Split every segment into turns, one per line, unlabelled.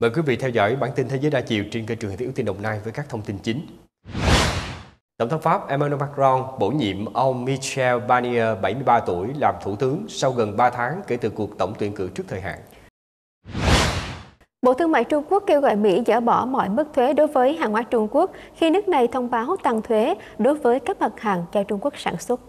Mời quý vị theo dõi bản tin thế giới đa chiều trên kênh truyền hình tiếng tin Đồng Nai với các thông tin chính. Tổng thống Pháp Emmanuel Macron bổ nhiệm ông Michel Barnier, 73 tuổi, làm thủ tướng sau gần 3 tháng kể từ cuộc tổng tuyển cử trước thời hạn.
Bộ Thương mại Trung Quốc kêu gọi Mỹ dỡ bỏ mọi mức thuế đối với hàng hóa Trung Quốc khi nước này thông báo tăng thuế đối với các mặt hàng do Trung Quốc sản xuất.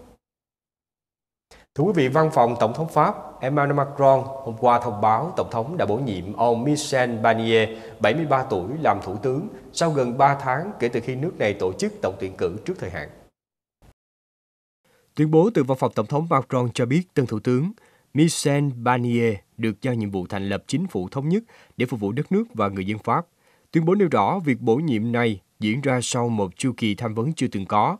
Thưa quý vị, văn phòng Tổng thống Pháp Emmanuel Macron hôm qua thông báo Tổng thống đã bổ nhiệm ông Michel Barnier, 73 tuổi, làm thủ tướng sau gần 3 tháng kể từ khi nước này tổ chức tổng tuyển cử trước thời hạn. Tuyên bố từ văn phòng Tổng thống Macron cho biết tân thủ tướng Michel Barnier được giao nhiệm vụ thành lập chính phủ thống nhất để phục vụ đất nước và người dân Pháp. Tuyên bố nêu rõ việc bổ nhiệm này diễn ra sau một chu kỳ tham vấn chưa từng có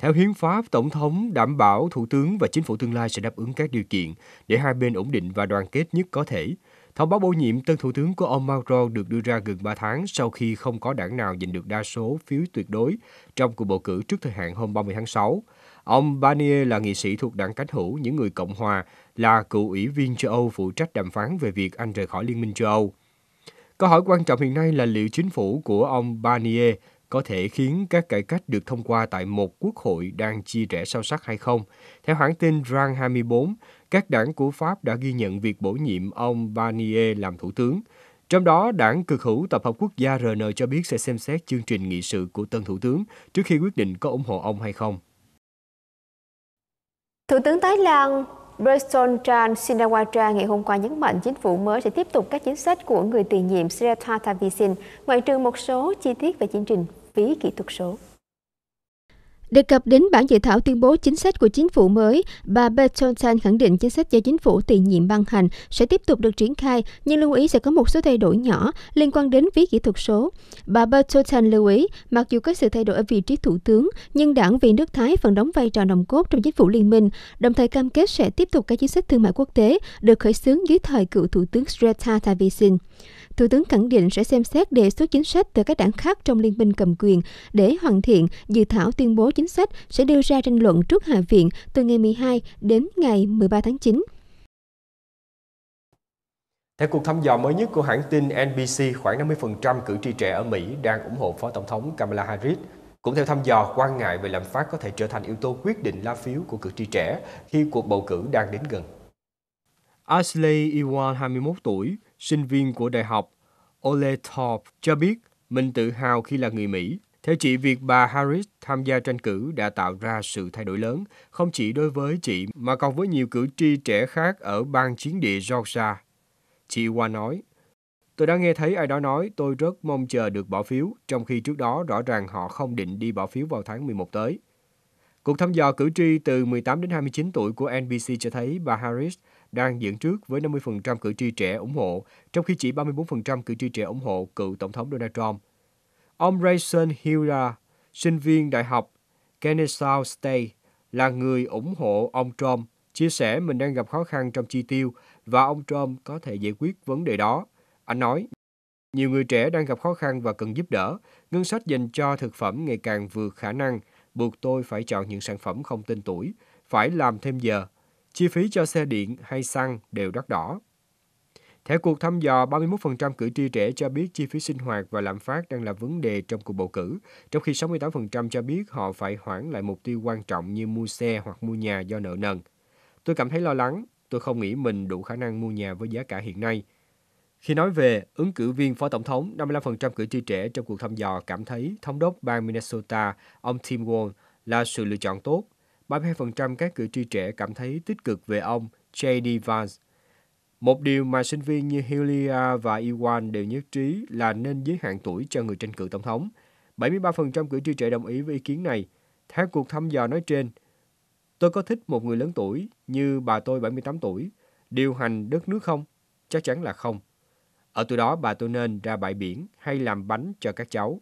theo hiến pháp, Tổng thống đảm bảo Thủ tướng và Chính phủ tương lai sẽ đáp ứng các điều kiện để hai bên ổn định và đoàn kết nhất có thể. Thông báo bổ nhiệm tân Thủ tướng của ông Macron được đưa ra gần 3 tháng sau khi không có đảng nào giành được đa số phiếu tuyệt đối trong cuộc bầu cử trước thời hạn hôm 30 tháng 6. Ông Barnier là nghị sĩ thuộc đảng cánh hữu những người Cộng hòa, là cựu ủy viên châu Âu phụ trách đàm phán về việc Anh rời khỏi Liên minh châu Âu. Câu hỏi quan trọng hiện nay là liệu chính phủ của ông Barnier có thể khiến các cải cách được thông qua tại một quốc hội đang chia rẽ sâu sắc hay không. Theo hãng tin Rang 24, các đảng của Pháp đã ghi nhận việc bổ nhiệm ông Barnier làm thủ tướng. Trong đó, đảng cực hữu Tập hợp Quốc gia RN cho biết sẽ xem xét chương trình nghị sự của tân thủ tướng trước khi quyết định có ủng hộ ông hay không.
Thủ tướng Thái Lan Breston Chan Shinawatra ngày hôm qua nhấn mạnh chính phủ mới sẽ tiếp tục các chính sách của người tiền nhiệm Srettha Thavisin, ngoại trừ một số chi tiết về chương trình phí kỹ thuật số Đề cập đến bản dự thảo tuyên bố chính sách của chính phủ mới, bà Bertontan khẳng định chính sách do chính phủ tiền nhiệm ban hành sẽ tiếp tục được triển khai, nhưng lưu ý sẽ có một số thay đổi nhỏ liên quan đến ví kỹ thuật số. Bà Bertontan lưu ý, mặc dù có sự thay đổi ở vị trí thủ tướng, nhưng đảng vì nước Thái vẫn đóng vai trò nồng cốt trong chính phủ liên minh, đồng thời cam kết sẽ tiếp tục các chính sách thương mại quốc tế được khởi xướng dưới thời cựu thủ tướng Sreta Thavisin. Thủ tướng khẳng định sẽ xem xét đề xuất chính sách từ các đảng khác trong liên minh cầm quyền để hoàn thiện dự thảo tuyên bố chính sách sẽ đưa ra tranh luận trước Hạ viện từ ngày 12 đến ngày 13 tháng 9.
Theo cuộc thăm dò mới nhất của hãng tin NBC, khoảng 50% cử tri trẻ ở Mỹ đang ủng hộ Phó Tổng thống Kamala Harris. Cũng theo thăm dò, quan ngại về lạm phát có thể trở thành yếu tố quyết định lá phiếu của cử tri trẻ khi cuộc bầu cử đang đến gần. Ashley Iwan, 21 tuổi, sinh viên của đại học Ole Thorpe cho biết mình tự hào khi là người Mỹ theo chị, việc bà Harris tham gia tranh cử đã tạo ra sự thay đổi lớn, không chỉ đối với chị mà còn với nhiều cử tri trẻ khác ở bang chiến địa Georgia. Chị Hoa nói, Tôi đã nghe thấy ai đó nói tôi rất mong chờ được bỏ phiếu, trong khi trước đó rõ ràng họ không định đi bỏ phiếu vào tháng 11 tới. Cuộc thăm dò cử tri từ 18 đến 29 tuổi của NBC cho thấy bà Harris đang dẫn trước với 50% cử tri trẻ ủng hộ, trong khi chỉ 34% cử tri trẻ ủng hộ cựu Tổng thống Donald Trump. Ông Rayson Hira, sinh viên đại học Kennesaw State, là người ủng hộ ông Trump, chia sẻ mình đang gặp khó khăn trong chi tiêu và ông Trump có thể giải quyết vấn đề đó. Anh nói, nhiều người trẻ đang gặp khó khăn và cần giúp đỡ. Ngân sách dành cho thực phẩm ngày càng vượt khả năng, buộc tôi phải chọn những sản phẩm không tên tuổi, phải làm thêm giờ. Chi phí cho xe điện hay xăng đều đắt đỏ. Theo cuộc thăm dò, 31% cử tri trẻ cho biết chi phí sinh hoạt và lạm phát đang là vấn đề trong cuộc bầu cử, trong khi 68% cho biết họ phải hoãn lại mục tiêu quan trọng như mua xe hoặc mua nhà do nợ nần. Tôi cảm thấy lo lắng, tôi không nghĩ mình đủ khả năng mua nhà với giá cả hiện nay. Khi nói về ứng cử viên phó tổng thống, 55% cử tri trẻ trong cuộc thăm dò cảm thấy thống đốc bang Minnesota, ông Tim Walz, là sự lựa chọn tốt. 32% các cử tri trẻ cảm thấy tích cực về ông J.D. Vance, một điều mà sinh viên như Hilia và Iwan đều nhất trí là nên giới hạn tuổi cho người tranh cử tổng thống. 73% cử tri trẻ đồng ý với ý kiến này. Theo cuộc thăm dò nói trên, tôi có thích một người lớn tuổi như bà tôi 78 tuổi điều hành đất nước không? Chắc chắn là không. Ở tuổi đó bà tôi nên ra bãi biển hay làm bánh cho các cháu.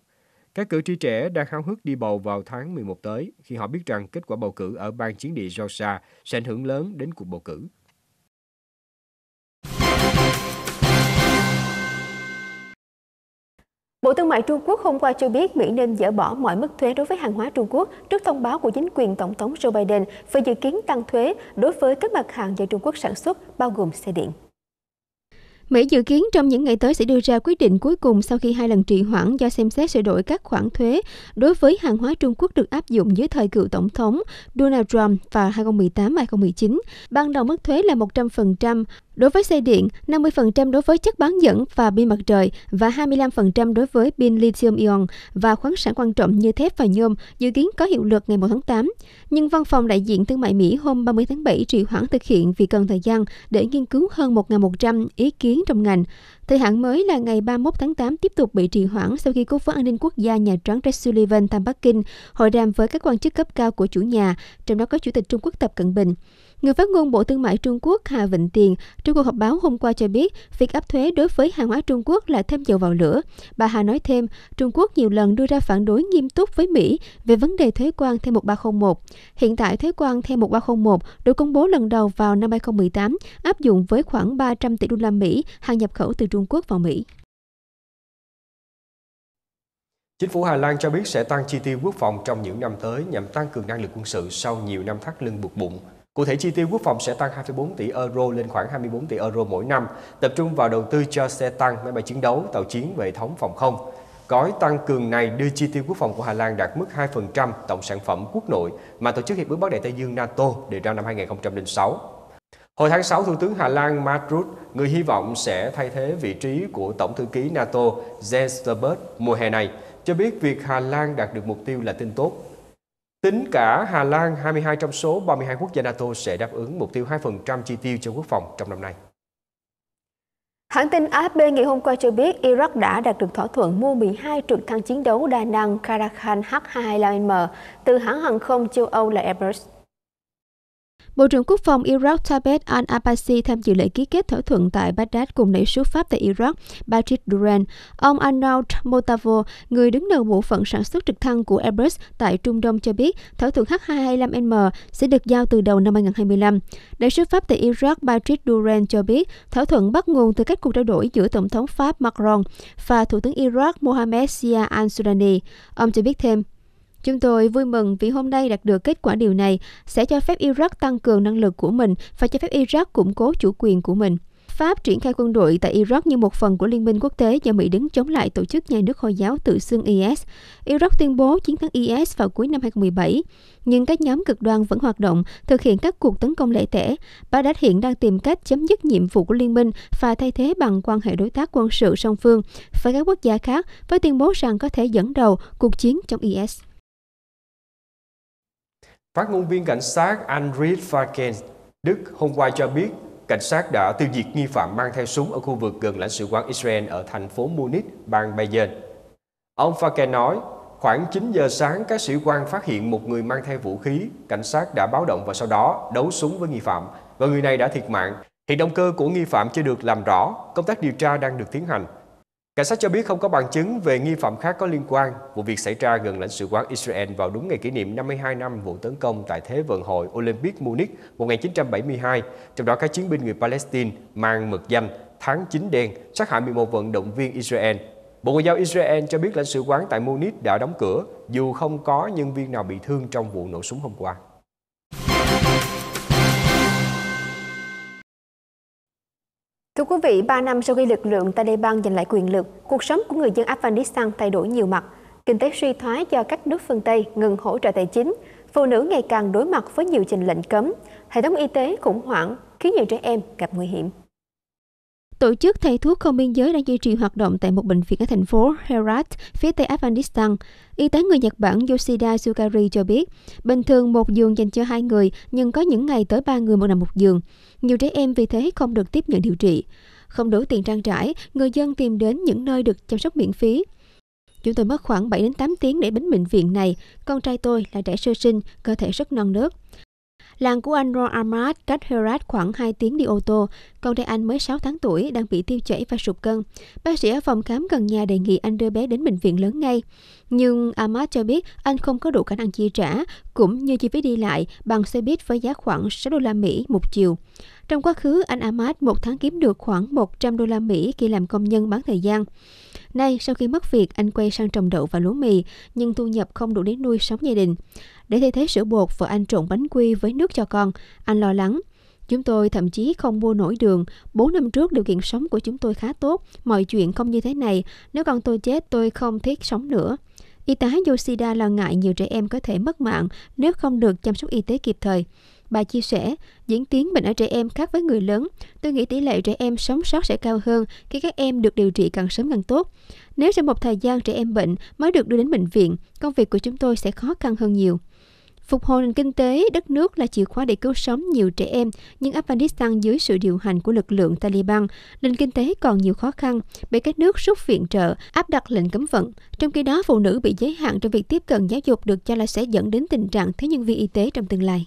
Các cử tri trẻ đang háo hức đi bầu vào tháng 11 tới khi họ biết rằng kết quả bầu cử ở bang chiến địa Georgia sẽ ảnh hưởng lớn đến cuộc bầu cử.
Bộ Thương mại Trung Quốc hôm qua cho biết Mỹ nên dỡ bỏ mọi mức thuế đối với hàng hóa Trung Quốc trước thông báo của chính quyền Tổng thống Joe Biden về dự kiến tăng thuế đối với các mặt hàng do Trung Quốc sản xuất, bao gồm xe điện. Mỹ dự kiến trong những ngày tới sẽ đưa ra quyết định cuối cùng sau khi hai lần trì hoãn do xem xét sửa đổi các khoản thuế đối với hàng hóa Trung Quốc được áp dụng dưới thời cựu Tổng thống Donald Trump vào 2018-2019. Ban đầu mức thuế là 100%, Đối với xe điện, 50% đối với chất bán dẫn và pin mặt trời và 25% đối với pin lithium-ion và khoáng sản quan trọng như thép và nhôm dự kiến có hiệu lực ngày 1 tháng 8. Nhưng văn phòng đại diện thương mại Mỹ hôm 30 tháng 7 trì hoãn thực hiện vì cần thời gian để nghiên cứu hơn 1.100 ý kiến trong ngành. Thời hạn mới là ngày 31 tháng 8 tiếp tục bị trì hoãn sau khi Cố vấn an ninh quốc gia Nhà trắng Jake Sullivan thăm Bắc Kinh, hội đàm với các quan chức cấp cao của chủ nhà, trong đó có Chủ tịch Trung Quốc Tập Cận Bình. Người phát ngôn Bộ Thương mại Trung Quốc Hà Vịnh Tiền trong cuộc họp báo hôm qua cho biết việc áp thuế đối với hàng hóa Trung Quốc là thêm dầu vào lửa. Bà Hà nói thêm, Trung Quốc nhiều lần đưa ra phản đối nghiêm túc với Mỹ về vấn đề thuế quan theo 1301. Hiện tại thuế quan theo 1301 được công bố lần đầu vào năm 2018, áp dụng với khoảng 300 tỷ đô la Mỹ hàng nhập khẩu từ Trung Quốc vào Mỹ.
Chính phủ Hà Lan cho biết sẽ tăng chi tiêu quốc phòng trong những năm tới nhằm tăng cường năng lực quân sự sau nhiều năm thắt lưng buộc bụng Cụ thể, chi tiêu quốc phòng sẽ tăng 2,4 tỷ euro lên khoảng 24 tỷ euro mỗi năm, tập trung vào đầu tư cho xe tăng, máy bay chiến đấu, tàu chiến và hệ thống phòng không. Gói tăng cường này đưa chi tiêu quốc phòng của Hà Lan đạt mức 2% tổng sản phẩm quốc nội mà Tổ chức Hiệp ước Bắc Đại Tây Dương NATO đề ra năm 2006. Hồi tháng 6, Thủ tướng Hà Lan Mark Rutte, người hy vọng sẽ thay thế vị trí của Tổng thư ký NATO Jens Stoltenberg mùa hè này, cho biết việc Hà Lan đạt được mục tiêu là tin tốt. Tính cả Hà Lan, 22 trong số 32 quốc gia NATO sẽ đáp ứng mục tiêu 2% chi tiêu cho quốc phòng trong năm nay.
Hãng tin AFP ngày hôm qua cho biết Iraq đã đạt được thỏa thuận mua 12 trực thăng chiến đấu đa năng Karakhan H-25M từ hãng hàng không châu Âu là Airbus. Bộ trưởng Quốc phòng Iraq Tabet al-Abbasi tham dự lễ ký kết thỏa thuận tại Baghdad cùng đại sứ Pháp tại Iraq, Patrick Durand. Ông Arnaud Motavo, người đứng đầu bộ phận sản xuất trực thăng của Airbus tại Trung Đông cho biết thỏa thuận H225M sẽ được giao từ đầu năm 2025. Đại sứ Pháp tại Iraq Patrick Durand cho biết thỏa thuận bắt nguồn từ các cuộc trao đổi giữa Tổng thống Pháp Macron và Thủ tướng Iraq Mohamed Sia al-Sudani. Ông cho biết thêm, Chúng tôi vui mừng vì hôm nay đạt được kết quả điều này sẽ cho phép Iraq tăng cường năng lực của mình và cho phép Iraq củng cố chủ quyền của mình. Pháp triển khai quân đội tại Iraq như một phần của liên minh quốc tế do Mỹ đứng chống lại tổ chức nhà nước Hồi giáo tự xưng IS. Iraq tuyên bố chiến thắng IS vào cuối năm 2017, nhưng các nhóm cực đoan vẫn hoạt động, thực hiện các cuộc tấn công lẻ tẻ. Baghdad hiện đang tìm cách chấm dứt nhiệm vụ của liên minh và thay thế bằng quan hệ đối tác quân sự song phương với các quốc gia khác với tuyên bố rằng có thể dẫn đầu cuộc chiến chống IS.
Phát ngôn viên cảnh sát Andriy Farken, Đức hôm qua cho biết cảnh sát đã tiêu diệt nghi phạm mang theo súng ở khu vực gần lãnh sự quán Israel ở thành phố Munich, bang Bayern. Ông Farken nói, khoảng 9 giờ sáng các sĩ quan phát hiện một người mang theo vũ khí, cảnh sát đã báo động và sau đó đấu súng với nghi phạm và người này đã thiệt mạng. Hiện động cơ của nghi phạm chưa được làm rõ, công tác điều tra đang được tiến hành. Cảnh sát cho biết không có bằng chứng về nghi phạm khác có liên quan. Vụ việc xảy ra gần lãnh sự quán Israel vào đúng ngày kỷ niệm 52 năm vụ tấn công tại Thế vận hội Olympic Munich 1972, trong đó các chiến binh người Palestine mang mật danh Tháng 9 đen sát hại 11 vận động viên Israel. Bộ Ngoại giao Israel cho biết lãnh sự quán tại Munich đã đóng cửa dù không có nhân viên nào bị thương trong vụ nổ súng hôm qua.
Thưa quý vị, 3 năm sau khi lực lượng Taliban giành lại quyền lực, cuộc sống của người dân Afghanistan thay đổi nhiều mặt. Kinh tế suy thoái do các nước phương Tây ngừng hỗ trợ tài chính, phụ nữ ngày càng đối mặt với nhiều trình lệnh cấm, hệ thống y tế khủng hoảng khiến nhiều trẻ em gặp nguy hiểm. Tổ chức Thầy thuốc không biên giới đang duy trì hoạt động tại một bệnh viện ở thành phố Herat, phía tây Afghanistan. Y tế người Nhật Bản Yoshida Sugari cho biết, bình thường một giường dành cho hai người, nhưng có những ngày tới ba người một nằm một giường. Nhiều trẻ em vì thế không được tiếp nhận điều trị. Không đủ tiền trang trải, người dân tìm đến những nơi được chăm sóc miễn phí. Chúng tôi mất khoảng 7 đến 8 tiếng để đến bệnh viện này. Con trai tôi là trẻ sơ sinh, cơ thể rất non nớt. Làng của anh Ron Armad cách Herat khoảng 2 tiếng đi ô tô, con trai anh mới 6 tháng tuổi đang bị tiêu chảy và sụt cân. Bác sĩ ở phòng khám gần nhà đề nghị anh đưa bé đến bệnh viện lớn ngay. Nhưng Armad cho biết anh không có đủ khả năng chi trả, cũng như chi phí đi lại bằng xe buýt với giá khoảng 6 đô la Mỹ một chiều. Trong quá khứ, anh Ahmad một tháng kiếm được khoảng 100 đô la Mỹ khi làm công nhân bán thời gian. Nay, sau khi mất việc, anh quay sang trồng đậu và lúa mì, nhưng thu nhập không đủ để nuôi sống gia đình. Để thay thế sữa bột, vợ anh trộn bánh quy với nước cho con. Anh lo lắng. Chúng tôi thậm chí không mua nổi đường. bốn năm trước điều kiện sống của chúng tôi khá tốt, mọi chuyện không như thế này. Nếu con tôi chết, tôi không thiết sống nữa. Y tá Yoshida lo ngại nhiều trẻ em có thể mất mạng nếu không được chăm sóc y tế kịp thời. Bà chia sẻ, diễn tiến bệnh ở trẻ em khác với người lớn. Tôi nghĩ tỷ lệ trẻ em sống sót sẽ cao hơn khi các em được điều trị càng sớm càng tốt. Nếu trong một thời gian trẻ em bệnh mới được đưa đến bệnh viện, công việc của chúng tôi sẽ khó khăn hơn nhiều. Phục hồi nền kinh tế đất nước là chìa khóa để cứu sống nhiều trẻ em, nhưng Afghanistan dưới sự điều hành của lực lượng Taliban, nền kinh tế còn nhiều khó khăn bởi các nước rút viện trợ, áp đặt lệnh cấm vận. Trong khi đó, phụ nữ bị giới hạn trong việc tiếp cận giáo dục được cho là sẽ dẫn đến tình trạng thiếu nhân viên y tế trong tương lai.